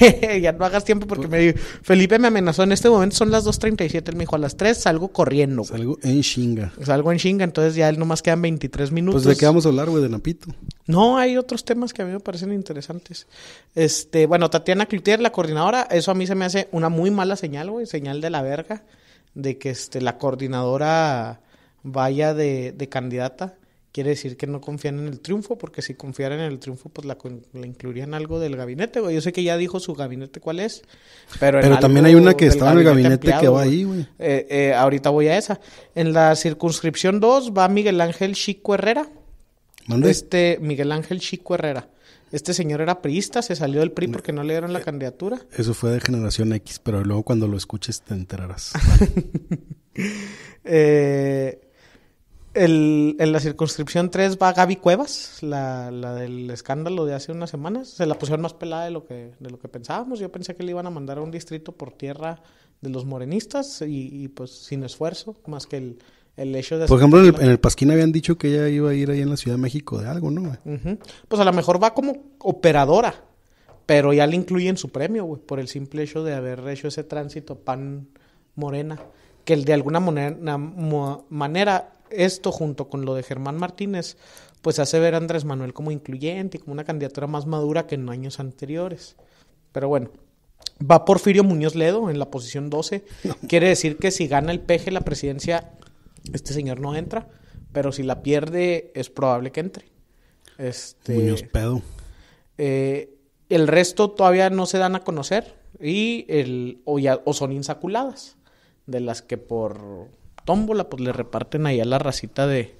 ya no hagas tiempo porque pues me Felipe me amenazó en este momento, son las 2.37, él me dijo, a las 3 salgo corriendo. Salgo en chinga. Salgo en chinga, entonces ya él nomás quedan 23 minutos. Pues de qué vamos a hablar, güey, de Napito. No, hay otros temas que a mí me parecen interesantes. Este, bueno, Tatiana Clutier la coordinadora, eso a mí se me hace una muy mala señal, güey, señal de la verga, de que este, la coordinadora vaya de, de candidata quiere decir que no confían en el triunfo, porque si confiaran en el triunfo, pues la, incluirían algo del gabinete, güey. Yo sé que ya dijo su gabinete cuál es, pero... pero también hay una que estaba en el gabinete que va ahí, güey. Eh, eh, ahorita voy a esa. En la circunscripción 2 va Miguel Ángel Chico Herrera. Este, Miguel Ángel Chico Herrera. Este señor era priista, se salió del PRI porque no le dieron la candidatura. Eso fue de generación X, pero luego cuando lo escuches te enterarás. eh... El, en la circunscripción 3 va Gaby Cuevas, la, del escándalo de hace unas semanas. Se la pusieron más pelada de lo, que, de lo que pensábamos. Yo pensé que le iban a mandar a un distrito por tierra de los morenistas y, pues sin esfuerzo, más que el, hecho de... Por ejemplo, en el, en el, Pasquín habían dicho que ella iba a ir ahí en la Ciudad de México de algo, ¿no? Pues a lo mejor va como operadora, pero ya le incluyen su premio, güey, por el simple hecho de haber hecho ese tránsito pan morena que de alguna manera, esto junto con lo de Germán Martínez, pues hace ver a Andrés Manuel como incluyente y como una candidatura más madura que en años anteriores. Pero bueno, va Porfirio Muñoz Ledo en la posición 12. Quiere decir que si gana el peje la presidencia, este señor no entra, pero si la pierde es probable que entre. Este, Muñoz Pedo. Eh, el resto todavía no se dan a conocer y el, o son insaculadas de las que por tómbola pues le reparten ahí a la racita de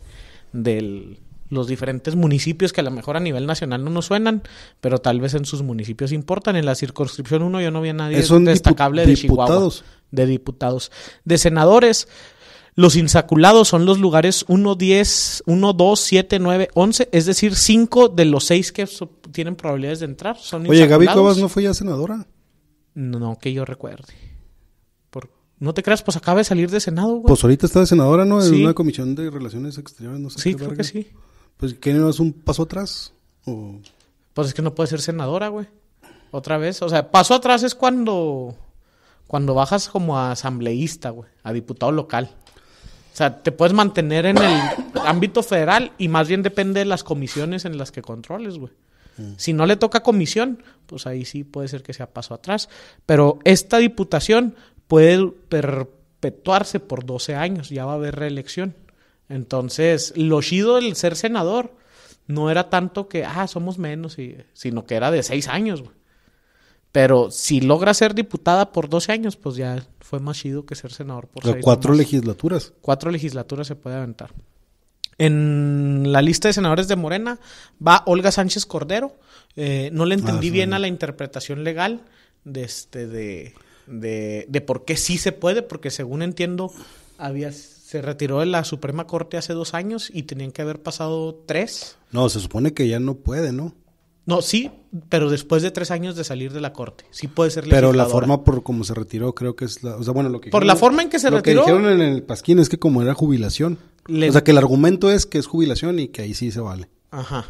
los diferentes municipios que a lo mejor a nivel nacional no nos suenan, pero tal vez en sus municipios importan. En la circunscripción 1 yo no vi a nadie destacable de diputados? Chihuahua, de diputados. De senadores, los insaculados son los lugares 1, 10, 1, 2, 7, 9, 11, es decir, 5 de los 6 que tienen probabilidades de entrar. Son Oye, Gaby Cobas no fue ya senadora. No, que yo recuerde. No te creas, pues acaba de salir de Senado, güey. Pues ahorita está de senadora, ¿no? En una comisión de relaciones exteriores, no sé Sí, creo que sí. Pues ¿qué no es un paso atrás. Pues es que no puede ser senadora, güey. Otra vez. O sea, paso atrás es cuando. Cuando bajas como a asambleísta, güey. A diputado local. O sea, te puedes mantener en el ámbito federal y más bien depende de las comisiones en las que controles, güey. Mm. Si no le toca comisión, pues ahí sí puede ser que sea paso atrás. Pero esta diputación puede perpetuarse por 12 años, ya va a haber reelección. Entonces, lo chido del ser senador no era tanto que, ah, somos menos, sino que era de 6 años. Pero si logra ser diputada por 12 años, pues ya fue más chido que ser senador por 6 Cuatro legislaturas. Cuatro legislaturas se puede aventar. En la lista de senadores de Morena va Olga Sánchez Cordero. Eh, no le entendí ah, bien a la interpretación legal de este de de, de por qué sí se puede, porque según entiendo, había, se retiró de la Suprema Corte hace dos años y tenían que haber pasado tres. No, se supone que ya no puede, ¿no? No, sí, pero después de tres años de salir de la corte. Sí puede ser legisladora. Pero la forma por cómo se retiró creo que es O sea, bueno, lo que... Por la forma en que se retiró... Lo que dijeron en el Pasquín es que como era jubilación. o sea, que el argumento es que es jubilación y que ahí sí se vale. Ajá.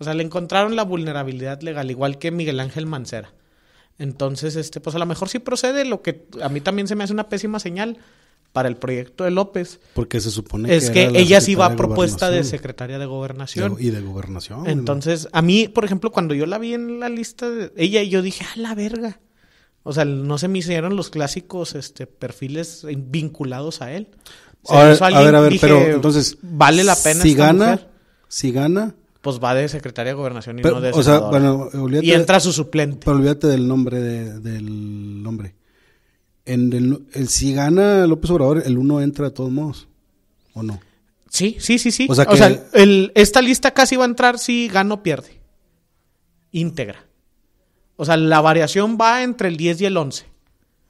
O sea, le encontraron la vulnerabilidad legal, igual que Miguel Ángel Mancera. Entonces, este, pues a lo mejor sí procede, lo que a mí también se me hace una pésima señal para el proyecto de López. Porque se supone que es que, ella sí va a propuesta de secretaria de gobernación. y de gobernación. Entonces, a mí, por ejemplo, cuando yo la vi en la lista de ella, yo dije, a la verga. O sea, no se me hicieron los clásicos este, perfiles vinculados a él. a, ver, a, ver, pero entonces. ¿Vale la pena? Si gana, si gana, pues va de secretaria de gobernación y no de y entra su suplente. Pero olvídate del nombre del hombre. En el, si gana López Obrador, el uno entra de todos modos, ¿o no? Sí, sí, sí, sí. O sea, esta lista casi va a entrar si gana o pierde. Íntegra. O sea, la variación va entre el 10 y el 11.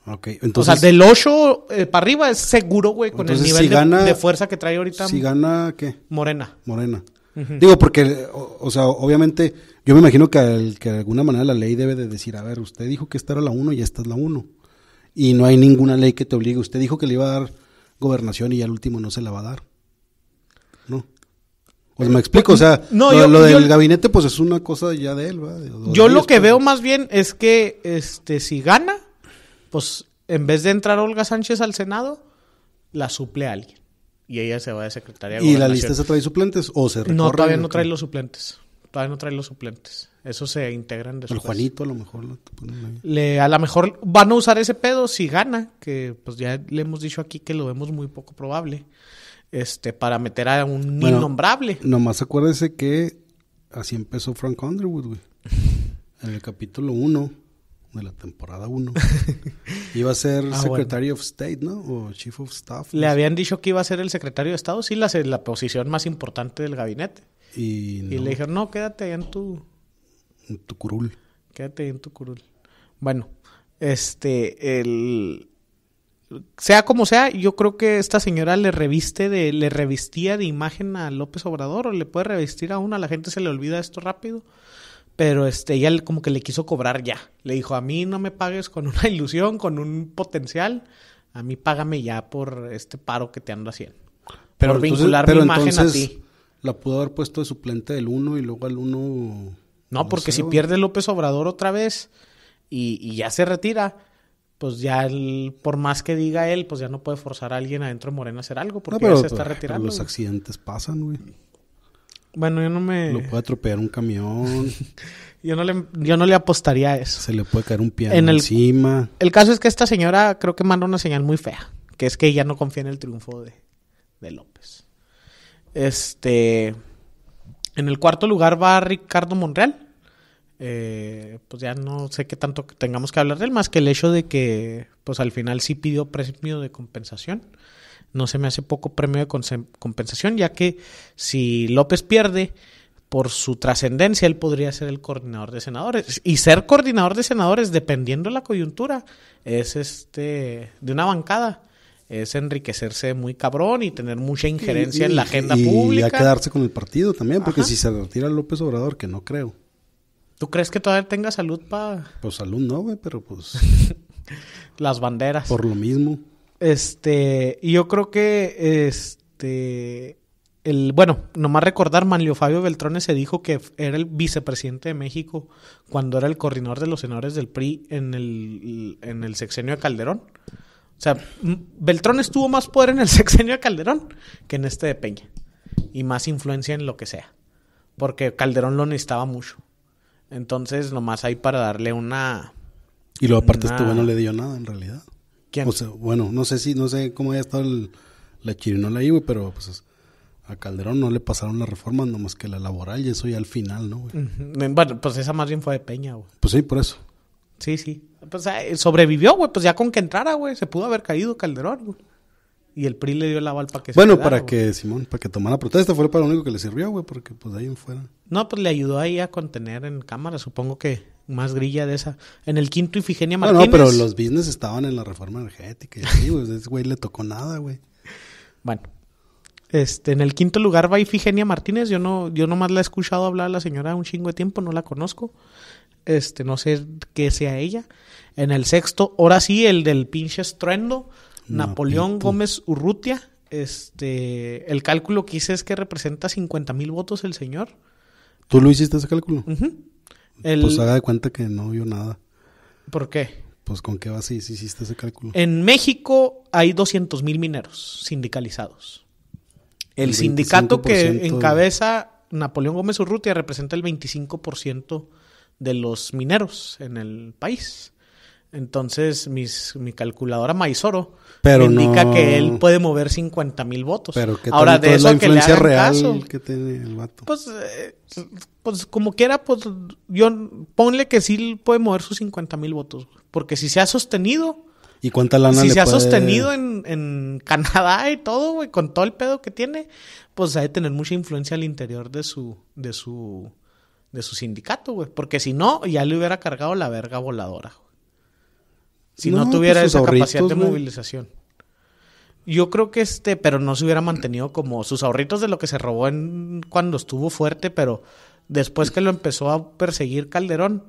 Ok, entonces. O sea, del 8 eh, para arriba es seguro, güey, con el nivel de, de, fuerza que trae ahorita. Si gana, ¿qué? Morena. Morena. Digo, porque, o, sea, obviamente, yo me imagino que, que, de alguna manera la ley debe de decir, a ver, usted dijo que esta era la 1 y esta es la 1. Y no hay ninguna ley que te obligue. Usted dijo que le iba a dar gobernación y ya al último no se la va a dar. ¿No? Pues me explico, o sea, lo, del gabinete pues es una cosa ya de él, ¿va? yo lo que veo más bien es que este si gana, pues en vez de entrar Olga Sánchez al Senado, la suple a alguien y ella se va de secretaria ¿Y la lista se trae suplentes o se recorre? No, todavía no trae los suplentes. Todavía no trae los suplentes. Eso se integran después. El Juanito a lo mejor. Lo le, a lo mejor van a usar ese pedo si gana, que pues ya le hemos dicho aquí que lo vemos muy poco probable, este para meter a un innombrable. Nomás acuérdese que así empezó Frank Underwood, En el capítulo 1 de la temporada 1. iba a ser secretary ah, Secretario of State, ¿no? O Chief of Staff. Le habían dicho que iba a ser el Secretario de Estado, sí, la, la posición más importante del gabinete. Y, le dijeron, no, quédate ahí en tu... tu curul. Quédate en tu curul. Bueno, este, el... Sea como sea, yo creo que esta señora le reviste de, le revistía de imagen a López Obrador o le puede revestir a una la gente se le olvida esto rápido pero este, ella como que le quiso cobrar ya. Le dijo, a mí no me pagues con una ilusión, con un potencial, a mí págame ya por este paro que te ando haciendo. Pero por vincular la imagen a ti. La pudo haber puesto de suplente del 1 y luego al 1... Uno... No, porque si pierde López Obrador otra vez y, ya se retira, pues ya él, por más que diga él, pues ya no puede forzar a alguien adentro de Morena a hacer algo porque se está pues, retirando. Los accidentes pasan, güey. Bueno, yo no me. Lo puede atropellar un camión. yo, no le, yo no le apostaría a eso. Se le puede caer un piano encima. El caso es que esta señora creo que manda una señal muy fea. Que es que ella no confía en el triunfo de, López. Este. En el cuarto lugar va Ricardo Monreal. Eh, pues ya no sé qué tanto tengamos que hablar de él, más que el hecho de que, pues al final sí pidió premio de compensación no se me hace poco premio de compensación, ya que si López pierde por su trascendencia, él podría ser el coordinador de senadores. Y ser coordinador de senadores, dependiendo de la coyuntura, es este de una bancada. Es enriquecerse muy cabrón y tener mucha injerencia en la agenda pública. Y quedarse con el partido también, porque si se retira López Obrador, que no creo. ¿Tú crees que todavía tenga salud para...? Pues salud no, güey, pero pues... Las banderas. Por lo mismo. Este, y yo creo que este el, bueno, nomás recordar, Manlio Fabio Beltrón se dijo que era el vicepresidente de México cuando era el coordinador de los senadores del PRI en el, sexenio de Calderón. O sea, Beltrón estuvo más poder en el sexenio de Calderón que en este de Peña. Y más influencia en lo que sea. Porque Calderón lo necesitaba mucho. Entonces, nomás hay para darle una... Y lo aparte estuvo no le dio nada en realidad. Pues, bueno, no sé si, no sé cómo haya estado la chirinola ahí, güey, pero pues a Calderón no le pasaron las reformas, nomás que la laboral y eso ya al final, ¿no, Bueno, pues esa más bien fue de Peña, güey. Pues sí, por eso. Sí, sí. Pues eh, sobrevivió, güey, pues ya con que entrara, güey, se pudo haber caído Calderón, güey. Y el PRI le dio la balpa para que Bueno, se quedara, para que, Simón, para que tomara protesta, fue para lo único que le sirvió, güey, porque pues de ahí en fuera. No, pues le ayudó ahí a contener en cámara, supongo que más grilla de esa. En el quinto Ifigenia Martínez. No, no, pero los business estaban en la reforma energética Sí, pues, güey. Ese güey le tocó nada, güey. Bueno. Este, en el quinto lugar va Ifigenia Martínez. Yo no, yo nomás la he escuchado hablar a la señora un chingo de tiempo, no la conozco. Este, no sé qué sea ella. En el sexto, ahora sí, el del pinche estruendo, Napoleón Gómez Urrutia. Este, el cálculo que hice es que representa 50 mil votos el señor. ¿Tú lo hiciste ese cálculo? Ajá. Pues haga de cuenta que no vio nada. ¿Por qué? Pues con qué base hiciste ese cálculo. En México hay 200 mil mineros sindicalizados. El, el sindicato que encabeza Napoleón Gómez Urrutia representa el 25% de los mineros en el país. Entonces, mi calculadora Maizoro indica que él puede mover 50 mil votos. Pero que Ahora, de eso la le real que tiene el vato. Pues, eh, pues como quiera, pues yo ponle que sí puede mover sus 50 mil votos. Porque si se ha sostenido. ¿Y cuánta Si se ha sostenido en, en, Canadá y todo, güey, con todo el pedo que tiene, pues ha tener mucha influencia al interior de su, de su, de su sindicato, güey. Porque si no, ya le hubiera cargado la verga voladora. Güey si no, pues tuviera esa capacidad de movilización. Yo creo que este, pero no se hubiera mantenido como sus ahorritos de lo que se robó en cuando estuvo fuerte, pero después que lo empezó a perseguir Calderón,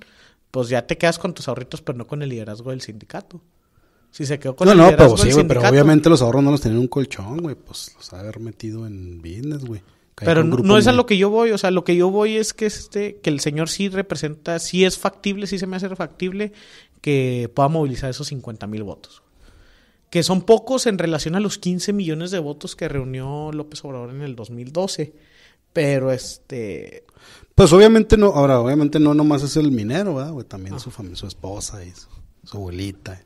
pues ya te quedas con tus ahorritos, pero no con el liderazgo del sindicato. Si se quedó con el no, liderazgo pero pero obviamente los ahorros no los tenía en un colchón, güey, pues los haber metido en business, güey. Pero no, es a lo que yo voy, o sea, lo que yo voy es que este, que el señor sí representa, sí es factible, sí se me hace factible que pueda movilizar esos 50 mil votos. Que son pocos en relación a los 15 millones de votos que reunió López Obrador en el 2012. Pero este. Pues obviamente no, ahora, obviamente no nomás es el minero, También su ah. su esposa y su, su abuelita.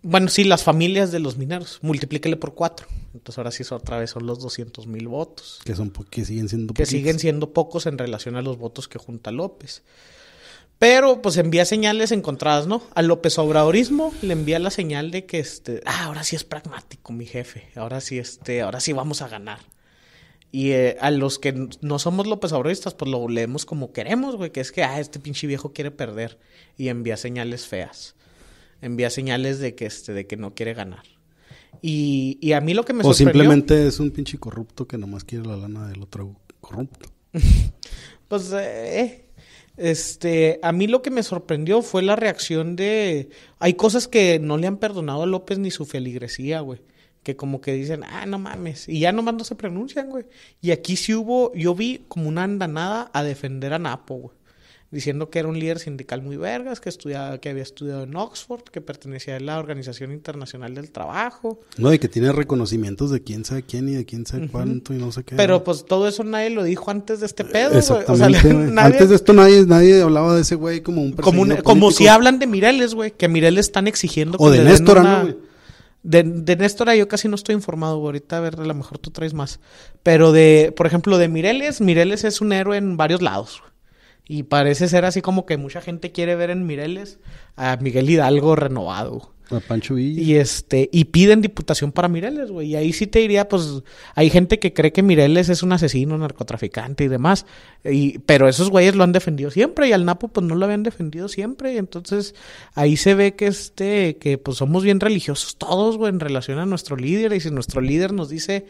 Bueno, sí, las familias de los mineros. Multiplíquele por cuatro. Entonces ahora sí otra vez son los 200 mil votos. Que, son, que siguen siendo Que siguen siendo pocos en relación a los votos que junta López. Pero pues envía señales encontradas, ¿no? A López Obradorismo le envía la señal de que este, ah, ahora sí es pragmático mi jefe, ahora sí este, ahora sí vamos a ganar. Y eh, a los que no somos López Obradoristas, pues lo leemos como queremos, güey, que es que ah, este pinche viejo quiere perder y envía señales feas. Envía señales de que este de que no quiere ganar. Y, y a mí lo que me sorprendió... O simplemente es un pinche corrupto que nomás quiere la lana del otro corrupto. pues, eh, este, a mí lo que me sorprendió fue la reacción de... Hay cosas que no le han perdonado a López ni su feligresía, güey que como que dicen, ah, no mames, y ya nomás no se pronuncian, güey. Y aquí sí hubo, yo vi como una andanada a defender a Napo, güey diciendo que era un líder sindical muy vergas, que, estudiaba, que había estudiado en Oxford, que pertenecía a la Organización Internacional del Trabajo. No, y que tiene reconocimientos de quién sabe quién y de quién sabe cuánto y no sé qué. Pero pues todo eso nadie lo dijo antes de este eh, pedo. Antes de esto nadie, nadie hablaba de ese güey como un como, como si hablan de Mireles, güey, que Mireles están exigiendo... O que de Néstor, una... De, de Néstor ah, yo casi no estoy informado, güey. ahorita a ver, a lo mejor tú traes más. Pero de, por ejemplo, de Mireles, Mireles es un héroe en varios lados. Güey. Y parece ser así como que mucha gente quiere ver en Mireles a Miguel Hidalgo renovado. A Pancho Villa. Y este, y piden diputación para Mireles, güey. Y ahí sí te diría, pues, hay gente que cree que Mireles es un asesino, narcotraficante y demás. Y, pero esos güeyes lo han defendido siempre, y al Napo, pues no lo habían defendido siempre. Y entonces, ahí se ve que este, que pues somos bien religiosos todos, güey, en relación a nuestro líder. Y si nuestro líder nos dice,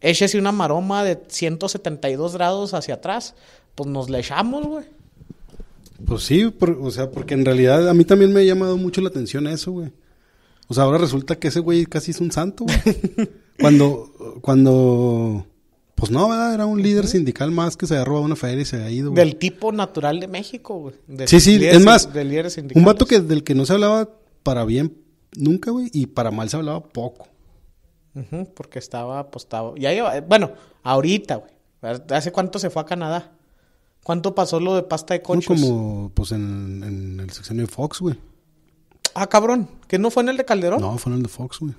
échese una maroma de 172 grados hacia atrás, pues nos le echamos, güey. Pues sí, o sea, porque en realidad a mí también me ha llamado mucho la atención eso, güey. O sea, ahora resulta que ese güey casi es un santo, güey. cuando, cuando, pues no, ¿verdad? Era un líder sindical más que se había robado una feria y se había ido, güey. Del tipo natural de México, güey. sí, sí, es más, un vato que, del que no se hablaba para bien nunca, güey, y para mal se hablaba poco. porque estaba apostado. Pues, ya bueno, ahorita, güey. ¿Hace cuánto se fue a Canadá? ¿Cuánto pasó lo de pasta de coches? como, pues, en, el sexenio de Fox, güey. Ah, cabrón. ¿Que no fue en el de Calderón? No, fue en el de Fox, güey.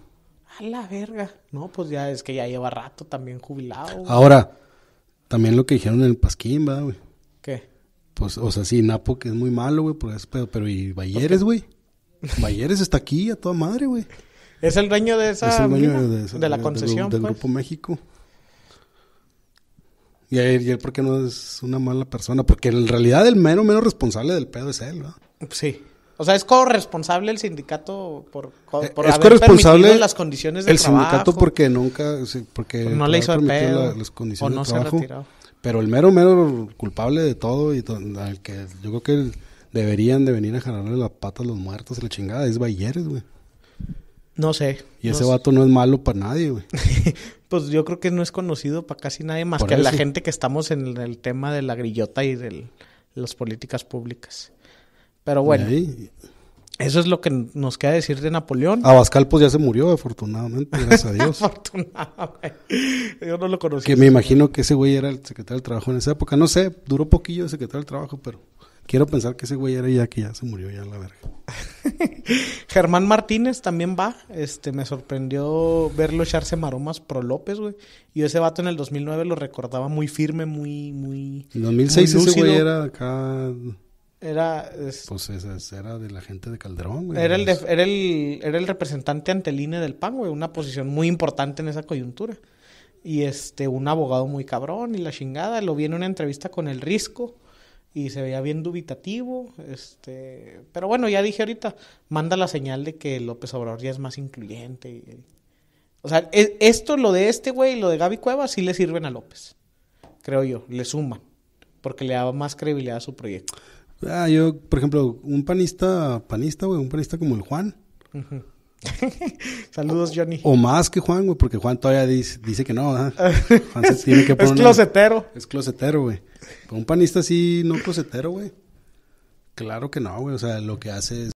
A la verga. No, pues ya es que ya lleva rato también jubilado. Ahora, también lo que dijeron en el Pasquín, ¿verdad, güey? ¿Qué? Pues, o sea, sí, Napo que es muy malo, güey, pero, pero y Balleres, güey. Balleres está aquí a toda madre, güey. Es el dueño de esa. el dueño de, la concesión. del, pues. Grupo México. Y él, ¿por qué no es una mala persona? Porque en realidad el mero, menos responsable del pedo es él, ¿no? Sí. O sea, es corresponsable el sindicato por, eh, por haber las condiciones de el sindicato porque nunca, porque no le hizo el las condiciones no Pero el mero, mero culpable de todo y al que yo creo que deberían de venir a jalarle las patas a los muertos la chingada es Bayeres, güey. No sé. Y ese vato no es malo para nadie, güey. pues yo creo que no es conocido para casi nadie más que la gente que estamos en el tema de la grillota y de las políticas públicas. Pero bueno, eso es lo que nos queda decir de Napoleón. Abascal pues ya se murió, afortunadamente, gracias a Dios. afortunadamente. Yo no lo conocí. Que me imagino que ese güey era el secretario del trabajo en esa época. No sé, duró poquillo el secretario del trabajo, pero... Quiero pensar que ese güey era ya que ya se murió ya la verga. Germán Martínez también va. Este, me sorprendió verlo echarse maromas pro López, güey. Y ese vato en el 2009 lo recordaba muy firme, muy, muy. En 2006 ese güey era acá. Era. Pues era de la gente de Calderón, güey. Era el, era el, era el representante ante el e del PAN, güey. Una posición muy importante en esa coyuntura. Y este, un abogado muy cabrón y la chingada. Lo vi en una entrevista con el Risco y se veía bien dubitativo, este, pero bueno, ya dije ahorita, manda la señal de que López Obrador ya es más incluyente. o sea, e, esto, lo de este güey y lo de Gaby Cueva sí le sirven a López, creo yo, le suman, porque le da más credibilidad a su proyecto. Ah, yo, por ejemplo, un panista, panista, güey, un panista como el Juan. Saludos, Johnny. O, más que Juan, güey, porque Juan todavía dice, que no, tiene que poner. es closetero. es closetero, güey. Con un panista así, no closetero, güey. Claro que no, güey. O sea, lo que hace es